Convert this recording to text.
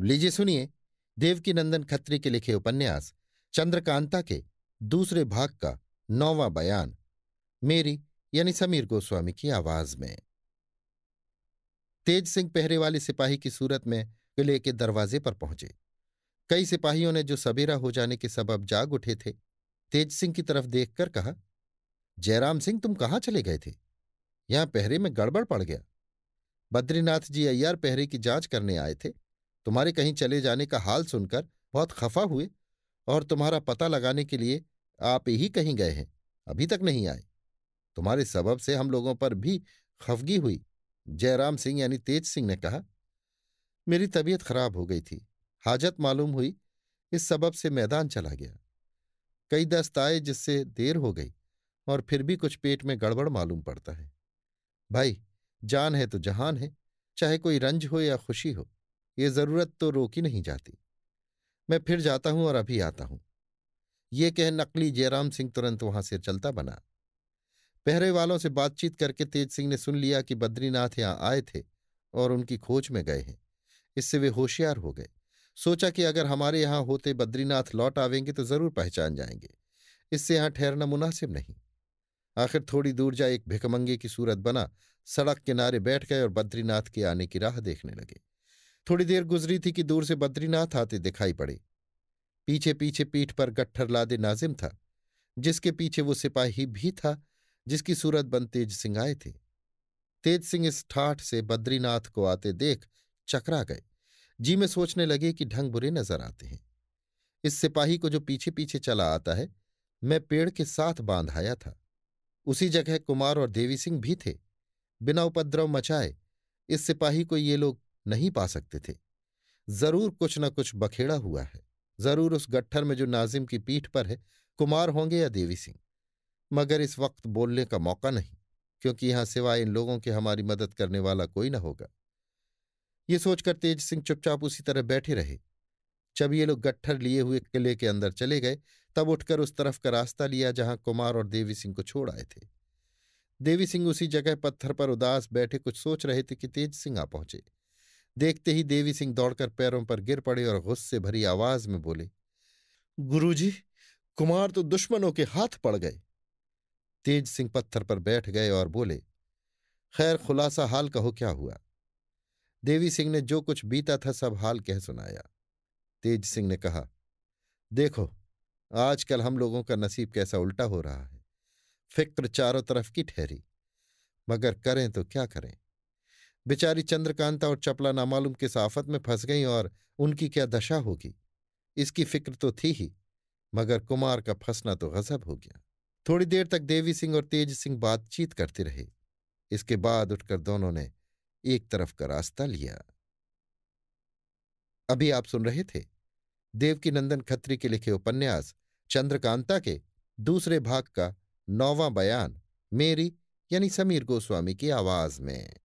लीजिए सुनिए देवकी नंदन खत्री के लिखे उपन्यास चंद्रकांता के दूसरे भाग का नौवा बयान मेरी यानी समीर गोस्वामी की आवाज में तेज सिंह पहरे वाले सिपाही की सूरत में किले के दरवाजे पर पहुंचे कई सिपाहियों ने जो सवेरा हो जाने के सबब जाग उठे थे तेज सिंह की तरफ देखकर कहा जयराम सिंह तुम कहाँ चले गए थे यहां पहरे में गड़बड़ पड़ गया बद्रीनाथ जी अय्यर पहरे की जांच करने आए थे तुम्हारे कहीं चले जाने का हाल सुनकर बहुत खफा हुए और तुम्हारा पता लगाने के लिए आप ही कहीं गए हैं अभी तक नहीं आए तुम्हारे सबब से हम लोगों पर भी खफगी हुई जयराम सिंह यानी तेज सिंह ने कहा मेरी तबीयत खराब हो गई थी हाजत मालूम हुई इस सबब से मैदान चला गया कई दस्त आए जिससे देर हो गई और फिर भी कुछ पेट में गड़बड़ मालूम पड़ता है भाई जान है तो जहान है चाहे कोई रंज हो या खुशी हो ये जरूरत तो रोकी नहीं जाती मैं फिर जाता हूं और अभी आता हूं ये कह नकली जयराम सिंह तुरंत वहां से चलता बना पहरे वालों से बातचीत करके तेज सिंह ने सुन लिया कि बद्रीनाथ यहां आए थे और उनकी खोज में गए हैं इससे वे होशियार हो गए सोचा कि अगर हमारे यहां होते बद्रीनाथ लौट आवेंगे तो जरूर पहचान जाएंगे इससे यहां ठहरना मुनासिब नहीं आखिर थोड़ी दूर जा एक भिकमंगे की सूरत बना सड़क किनारे बैठ गए और बद्रीनाथ के आने की राह देखने लगे थोड़ी देर गुजरी थी कि दूर से बद्रीनाथ आते दिखाई पड़े पीछे पीछे पीठ पर गट्ठर लादे नाजिम था जिसके पीछे वो सिपाही भी था जिसकी सूरत बन तेज सिंह आए थे तेज सिंह इस ठाठ से बद्रीनाथ को आते देख चकरा गए जी में सोचने लगे कि ढंग बुरे नजर आते हैं इस सिपाही को जो पीछे पीछे चला आता है मैं पेड़ के साथ बांधाया था उसी जगह कुमार और देवी सिंह भी थे बिना उपद्रव मचाए इस सिपाही को ये लोग नहीं पा सकते थे जरूर कुछ न कुछ बखेड़ा हुआ है जरूर उस गट्ठर में जो नाजिम की पीठ पर है कुमार होंगे या देवी सिंह मगर इस वक्त बोलने का मौका नहीं क्योंकि यहां सिवाय इन लोगों के हमारी मदद करने वाला कोई ना होगा ये सोचकर तेज सिंह चुपचाप उसी तरह बैठे रहे जब ये लोग गट्ठर लिए हुए किले के अंदर चले गए तब उठकर उस तरफ का रास्ता लिया जहां कुमार और देवी सिंह को छोड़ आए थे देवी सिंह उसी जगह पत्थर पर उदास बैठे कुछ सोच रहे थे कि तेज सिंह आ पहुंचे देखते ही देवी सिंह दौड़कर पैरों पर गिर पड़े और गुस्से भरी आवाज में बोले गुरुजी कुमार तो दुश्मनों के हाथ पड़ गए तेज सिंह पत्थर पर बैठ गए और बोले खैर खुलासा हाल कहो क्या हुआ देवी सिंह ने जो कुछ बीता था सब हाल कह सुनाया तेज सिंह ने कहा देखो आजकल हम लोगों का नसीब कैसा उल्टा हो रहा है फिक्र चारों तरफ की ठहरी मगर करें तो क्या करें बेचारी चंद्रकांता और चपला नामालूम किस आफत में फंस गई और उनकी क्या दशा होगी इसकी फिक्र तो थी ही मगर कुमार का फंसना तो गजब हो गया थोड़ी देर तक देवी सिंह और तेज सिंह बातचीत करते रहे इसके बाद उठकर दोनों ने एक तरफ का रास्ता लिया अभी आप सुन रहे थे देवकी नंदन खत्री के लिखे उपन्यास चंद्रकांता के दूसरे भाग का नौवां बयान मेरी यानी समीर गोस्वामी की आवाज में